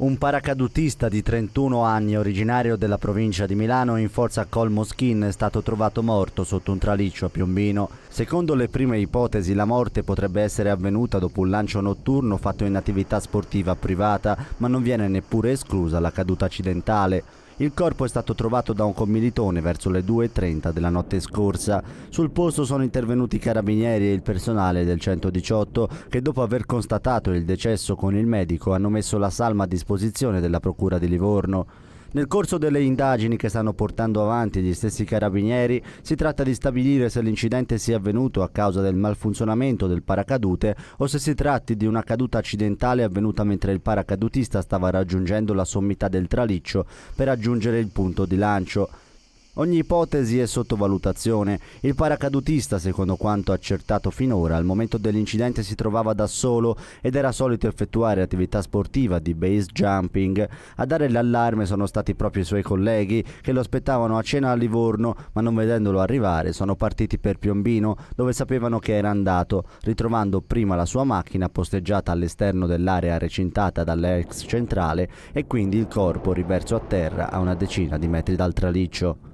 un paracadutista di 31 anni originario della provincia di Milano in forza a Col Moschin è stato trovato morto sotto un traliccio a Piombino. Secondo le prime ipotesi la morte potrebbe essere avvenuta dopo un lancio notturno fatto in attività sportiva privata, ma non viene neppure esclusa la caduta accidentale. Il corpo è stato trovato da un commilitone verso le 2.30 della notte scorsa. Sul posto sono intervenuti i carabinieri e il personale del 118 che dopo aver constatato il decesso con il medico hanno messo la salma a disposizione della Procura di Livorno. Nel corso delle indagini che stanno portando avanti gli stessi carabinieri si tratta di stabilire se l'incidente sia avvenuto a causa del malfunzionamento del paracadute o se si tratti di una caduta accidentale avvenuta mentre il paracadutista stava raggiungendo la sommità del traliccio per raggiungere il punto di lancio. Ogni ipotesi è sottovalutazione. Il paracadutista, secondo quanto accertato finora, al momento dell'incidente si trovava da solo ed era solito effettuare attività sportiva di base jumping. A dare l'allarme sono stati proprio i suoi colleghi che lo aspettavano a cena a Livorno, ma non vedendolo arrivare sono partiti per Piombino, dove sapevano che era andato, ritrovando prima la sua macchina posteggiata all'esterno dell'area recintata dall'ex centrale e quindi il corpo riverso a terra a una decina di metri dal traliccio.